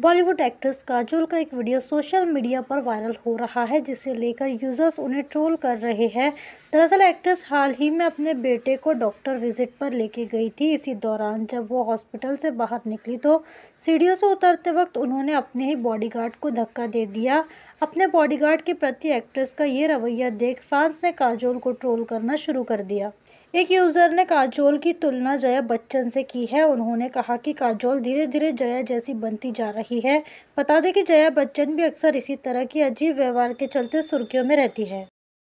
Bollywood actress Kajol का एक video social media पर वायरल हो रहा है जिसे लेकर यूजर्स उन्हें ट्रोल कर रहे हैं दरअसल एक्ट्रेस हाल ही में अपने बेटे को डॉक्टर विजिट पर लेके गई थी इसी दौरान जब वो हॉस्पिटल से बाहर निकली तो सीढ़ियों से उतरते वक्त उन्होंने अपने ही बॉडीगार्ड को धक्का दे दिया अपने बॉडी के प्रति एक्ट्रेस का ये रवैया देख फैंस ने काजोल को ट्रोल करना शुरू कर दिया एक यूज़र ने काजोल की तुलना जया बच्चन से की है उन्होंने कहा कि काजोल धीरे धीरे जया जैसी बनती जा रही रही है बता दें कि जया बच्चन भी अक्सर इसी तरह की अजीब व्यवहार के चलते सुर्खियों में रहती है